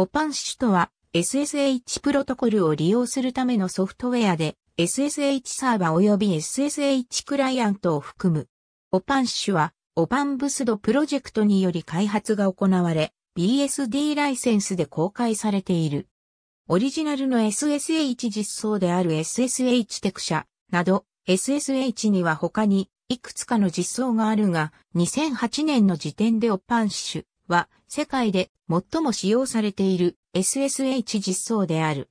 オパンシュとは SSH プロトコルを利用するためのソフトウェアで SSH サーバー及び SSH クライアントを含む。オパンシュはオパンブスドプロジェクトにより開発が行われ BSD ライセンスで公開されている。オリジナルの SSH 実装である SSH テク社など SSH には他にいくつかの実装があるが2008年の時点でオパンシュは世界で最も使用されている SSH 実装である。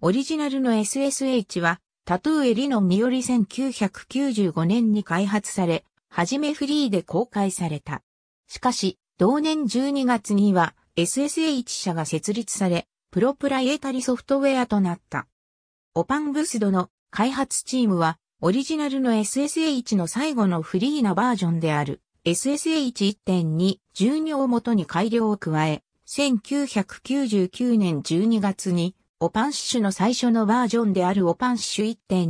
オリジナルの SSH はタトゥーエリノンにより1995年に開発され、はじめフリーで公開された。しかし、同年12月には SSH 社が設立され、プロプライエタリソフトウェアとなった。オパンブスドの開発チームは、オリジナルの SSH の最後のフリーなバージョンである SSH1.2 12をもとに改良を加え、1999年12月に、オパンシッシュの最初のバージョンであるオパンシッシュ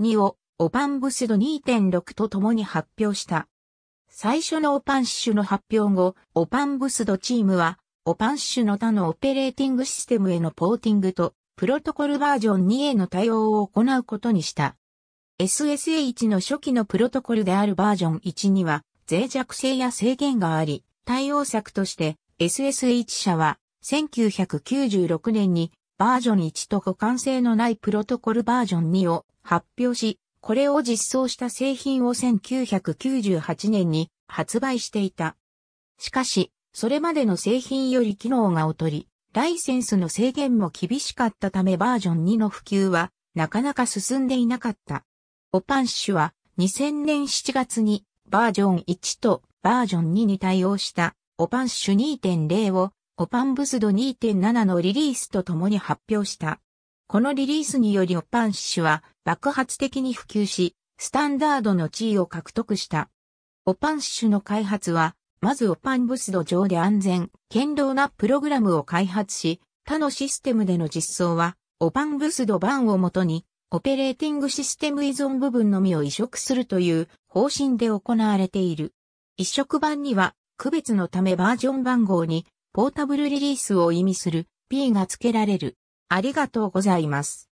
1.2をオパンブスド2.6と共に発表した。最初のオパンシッシュの発表後、オパンブスドチームは、オパンッシュの他のオペレーティングシステムへのポーティングと、プロトコルバージョン2への対応を行うことにした。SSH の初期のプロトコルであるバージョン1には、脆弱性や制限があり、対応策として SSH 社は1996年にバージョン1と互換性のないプロトコルバージョン2を発表し、これを実装した製品を1998年に発売していた。しかし、それまでの製品より機能が劣り、ライセンスの制限も厳しかったためバージョン2の普及はなかなか進んでいなかった。オパンシュは2000年7月にバージョン1とバージョン2に対応したオパンシュ2.0をオパンブスド2.7のリリースとともに発表した。このリリースによりオパンシュは爆発的に普及し、スタンダードの地位を獲得した。オパンシュの開発は、まずオパンブスド上で安全、堅牢なプログラムを開発し、他のシステムでの実装は、オパンブスド版をもとにオペレーティングシステム依存部分のみを移植するという方針で行われている。移植版には、区別のためバージョン番号にポータブルリリースを意味する P が付けられる。ありがとうございます。